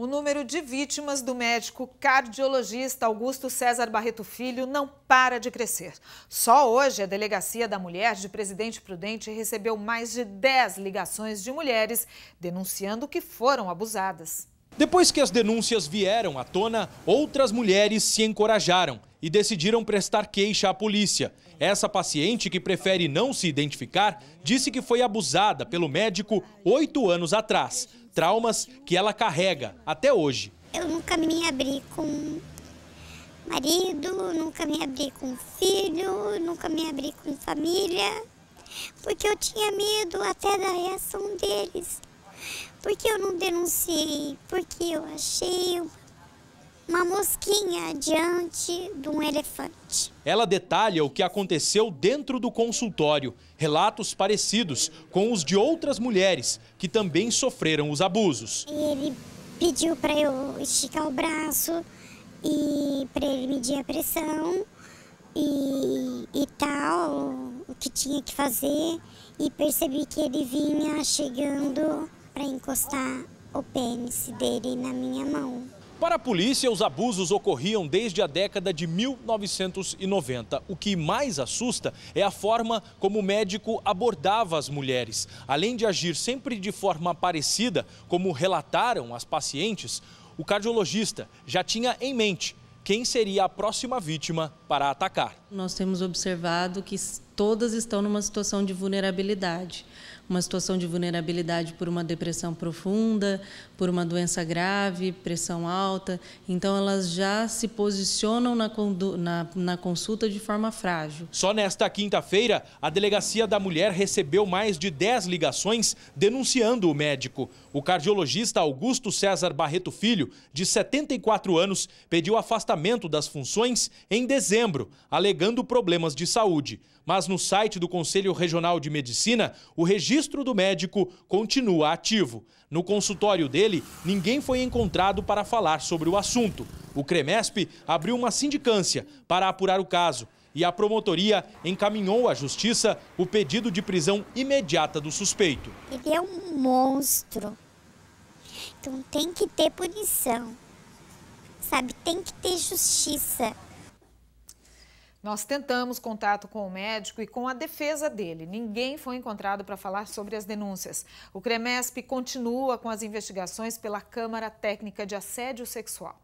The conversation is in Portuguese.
O número de vítimas do médico cardiologista Augusto César Barreto Filho não para de crescer. Só hoje, a Delegacia da Mulher de Presidente Prudente recebeu mais de 10 ligações de mulheres denunciando que foram abusadas. Depois que as denúncias vieram à tona, outras mulheres se encorajaram e decidiram prestar queixa à polícia. Essa paciente, que prefere não se identificar, disse que foi abusada pelo médico oito anos atrás. Traumas que ela carrega até hoje. Eu nunca me abri com marido, nunca me abri com filho, nunca me abri com família, porque eu tinha medo até da reação deles. Porque eu não denunciei, porque eu achei uma mosquinha diante de um elefante. Ela detalha o que aconteceu dentro do consultório, relatos parecidos com os de outras mulheres que também sofreram os abusos. Ele pediu para eu esticar o braço e para ele medir a pressão e, e tal, o que tinha que fazer e percebi que ele vinha chegando para encostar o pênis dele na minha mão. Para a polícia, os abusos ocorriam desde a década de 1990. O que mais assusta é a forma como o médico abordava as mulheres. Além de agir sempre de forma parecida, como relataram as pacientes, o cardiologista já tinha em mente quem seria a próxima vítima para atacar. Nós temos observado que todas estão numa situação de vulnerabilidade. Uma situação de vulnerabilidade por uma depressão profunda, por uma doença grave, pressão alta. Então, elas já se posicionam na, na, na consulta de forma frágil. Só nesta quinta-feira, a Delegacia da Mulher recebeu mais de 10 ligações denunciando o médico. O cardiologista Augusto César Barreto Filho, de 74 anos, pediu afastamento das funções em dezembro, alegando problemas de saúde. Mas no site do Conselho Regional de Medicina, o registro do médico continua ativo. No consultório dele, ninguém foi encontrado para falar sobre o assunto. O CREMESP abriu uma sindicância para apurar o caso e a promotoria encaminhou à justiça o pedido de prisão imediata do suspeito. Ele é um monstro. Então tem que ter punição. Sabe, tem que ter justiça. Nós tentamos contato com o médico e com a defesa dele. Ninguém foi encontrado para falar sobre as denúncias. O CREMESP continua com as investigações pela Câmara Técnica de Assédio Sexual.